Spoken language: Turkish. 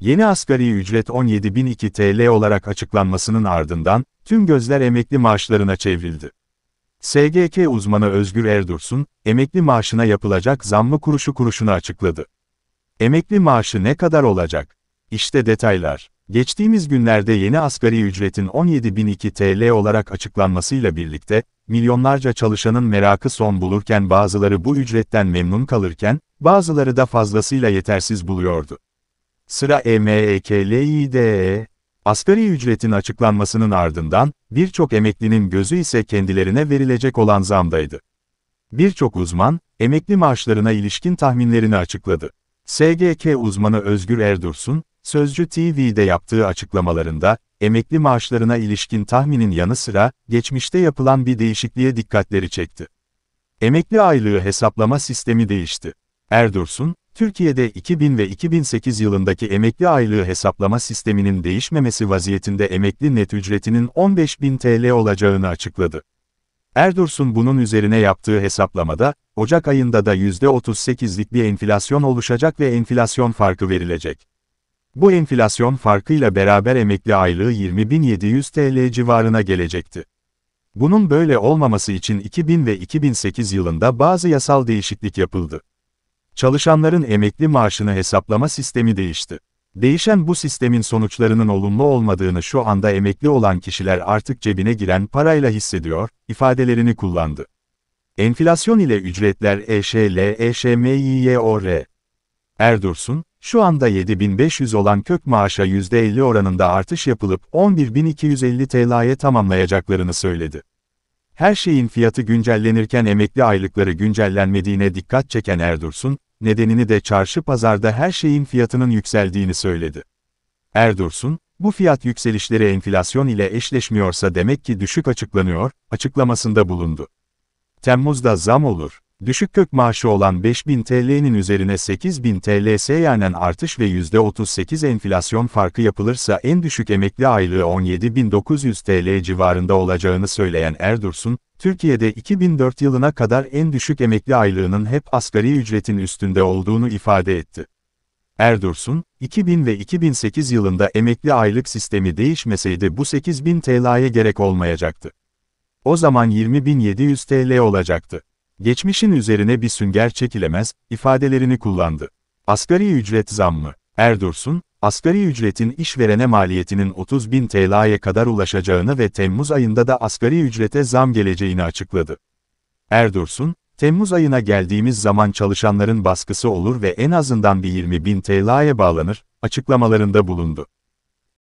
Yeni asgari ücret 17.002 TL olarak açıklanmasının ardından, tüm gözler emekli maaşlarına çevrildi. SGK uzmanı Özgür Erdursun, emekli maaşına yapılacak zammı kuruşu kuruşunu açıkladı. Emekli maaşı ne kadar olacak? İşte detaylar. Geçtiğimiz günlerde yeni asgari ücretin 17.002 TL olarak açıklanmasıyla birlikte, milyonlarca çalışanın merakı son bulurken bazıları bu ücretten memnun kalırken, bazıları da fazlasıyla yetersiz buluyordu. Sıra EMEKLİ'de. E e. Asgari ücretin açıklanmasının ardından, birçok emeklinin gözü ise kendilerine verilecek olan zamdaydı. Birçok uzman, emekli maaşlarına ilişkin tahminlerini açıkladı. SGK uzmanı Özgür Erdursun, Sözcü TV'de yaptığı açıklamalarında, emekli maaşlarına ilişkin tahminin yanı sıra, geçmişte yapılan bir değişikliğe dikkatleri çekti. Emekli aylığı hesaplama sistemi değişti. Erdursun, Türkiye'de 2000 ve 2008 yılındaki emekli aylığı hesaplama sisteminin değişmemesi vaziyetinde emekli net ücretinin 15.000 TL olacağını açıkladı. Erdursun bunun üzerine yaptığı hesaplamada, Ocak ayında da %38'lik bir enflasyon oluşacak ve enflasyon farkı verilecek. Bu enflasyon farkıyla beraber emekli aylığı 20.700 TL civarına gelecekti. Bunun böyle olmaması için 2000 ve 2008 yılında bazı yasal değişiklik yapıldı. Çalışanların emekli maaşını hesaplama sistemi değişti. Değişen bu sistemin sonuçlarının olumlu olmadığını şu anda emekli olan kişiler artık cebine giren parayla hissediyor, ifadelerini kullandı. Enflasyon ile ücretler EŞL, EŞMİYOR. Erdursun, şu anda 7500 olan kök maaşa %50 oranında artış yapılıp 11250 TL'ye tamamlayacaklarını söyledi. Her şeyin fiyatı güncellenirken emekli aylıkları güncellenmediğine dikkat çeken Erdursun, nedenini de çarşı pazarda her şeyin fiyatının yükseldiğini söyledi. Erdursun, bu fiyat yükselişleri enflasyon ile eşleşmiyorsa demek ki düşük açıklanıyor, açıklamasında bulundu. Temmuz'da zam olur. Düşük kök maaşı olan 5000 TL'nin üzerine 8000 TL seyyanen artış ve %38 enflasyon farkı yapılırsa en düşük emekli aylığı 17900 TL civarında olacağını söyleyen Erdursun, Türkiye'de 2004 yılına kadar en düşük emekli aylığının hep asgari ücretin üstünde olduğunu ifade etti. Erdursun, 2000 ve 2008 yılında emekli aylık sistemi değişmeseydi bu 8000 TL'ye gerek olmayacaktı. O zaman 20700 TL olacaktı geçmişin üzerine bir sünger çekilemez, ifadelerini kullandı. Asgari ücret zammı, Erdursun, asgari ücretin işverene maliyetinin 30 bin TL'ye kadar ulaşacağını ve Temmuz ayında da asgari ücrete zam geleceğini açıkladı. Erdursun, Temmuz ayına geldiğimiz zaman çalışanların baskısı olur ve en azından bir 20 bin TL'ye bağlanır, açıklamalarında bulundu.